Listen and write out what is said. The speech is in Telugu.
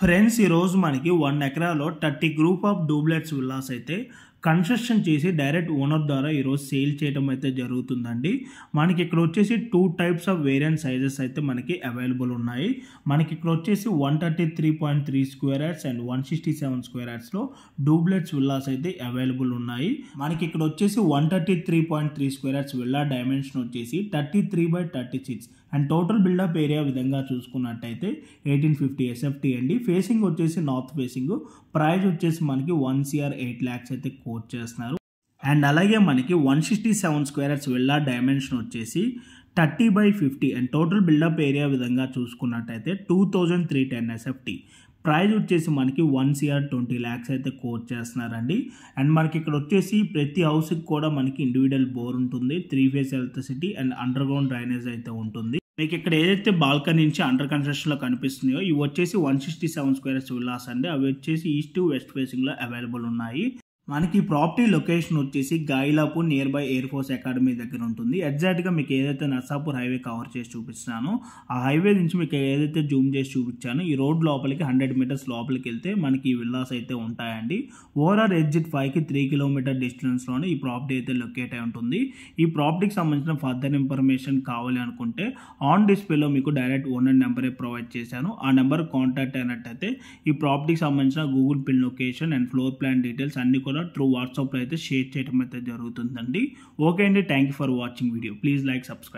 ఫ్రెండ్స్ ఈరోజు మనకి వన్ ఎకరాలో thirty group of duplex villas అయితే కన్స్ట్రక్షన్ చేసి డైరెక్ట్ ఓనర్ ద్వారా ఈరోజు సేల్ చేయడం అయితే జరుగుతుందండి మనకి ఇక్కడ వచ్చేసి two types of variant sizes అయితే మనకి అవైలబుల్ ఉన్నాయి మనకి ఇక్కడ వచ్చేసి one thirty three point three square yards and one sixty seven square యాడ్స్లో డూప్లెట్స్ విల్లాస్ అయితే అవైలబుల్ ఉన్నాయి మనకి ఇక్కడ వచ్చేసి one thirty three point three square yards villa dimension వచ్చేసి thirty three by thirty six and total built up area విధంగా చూసుకున్నట్టయితే ఎయిటీన్ ఫిఫ్టీ ఎస్ఎఫ్టీ అండి ఫేసింగ్ వచ్చేసి నార్త్ ఫేసింగ్ ప్రైజ్ వచ్చేసి మనకి వన్ సిఆర్ ఎయిట్ ల్యాక్స్ అయితే కోట్ చేస్తున్నారు అండ్ అలాగే మనకి one sixty seven squares villa dimension వచ్చేసి thirty by fifty and total built up area విధంగా చూసుకున్నట్టయితే two thousand three ten SFT price వచ్చేసి మనకి వన్ సిఆర్ ట్వంటీ ల్యాక్స్ అయితే కోట్ చేస్తున్నారండి అండ్ మనకి ఇక్కడ వచ్చేసి ప్రతి హౌస్కి కూడా మనకి ఇండివిజువల్ బోర్ ఉంటుంది three phase electricity and underground drainage అయితే ఉంటుంది మీకు ఇక్కడ ఏదైతే బాల్కనీ నుంచి అండర్ కన్స్ట్రక్షన్లో కనిపిస్తున్నాయో ఇవి వచ్చేసి one sixty seven square villas అండి అవి వచ్చేసి ఈస్ట్ వెస్ట్ ఫేసింగ్లో అవైలబుల్ ఉన్నాయి మనకి ప్రాపర్టీ లొకేషన్ వచ్చేసి Gailapur nearby air force academy దగ్గర ఉంటుంది ఎగ్జాక్ట్గా మీకు ఏదైతే నర్సాపూర్ హైవే కవర్ చేసి చూపిస్తున్నానో ఆ హైవే నుంచి మీకు ఏదైతే జూమ్ చేసి చూపించానో ఈ రోడ్ లోపలికి హండ్రెడ్ మీటర్స్ లోపలికి వెళ్తే మనకి విల్లాస్ అయితే ఉంటాయండి ఓవరాల్ ఎగ్జిట్ ఫైవ్కి త్రీ కిలోమీటర్ డిస్టెన్స్లోనే ఈ ప్రాపర్టీ అయితే లొకేట్ అయి ఉంటుంది ఈ ప్రాపర్టీకి సంబంధించిన ఫర్దర్ ఇన్ఫర్మేషన్ కావాలి అనుకుంటే ఆన్ డిస్ప్లేలో మీకు డైరెక్ట్ ఓనర్ నెంబరే ప్రొవైడ్ చేశాను ఆ నెంబర్ కాంటాక్ట్ అయినట్టయితే ఈ ప్రాపర్టీకి సంబంధించిన Google pin location and floor plan details అన్ని కూడా ద్వారా త్రూ వాట్సాప్లో అయితే షేర్ చేయడం అయితే జరుగుతుందండి ఓకే అండి thank you for watching video please like subscribe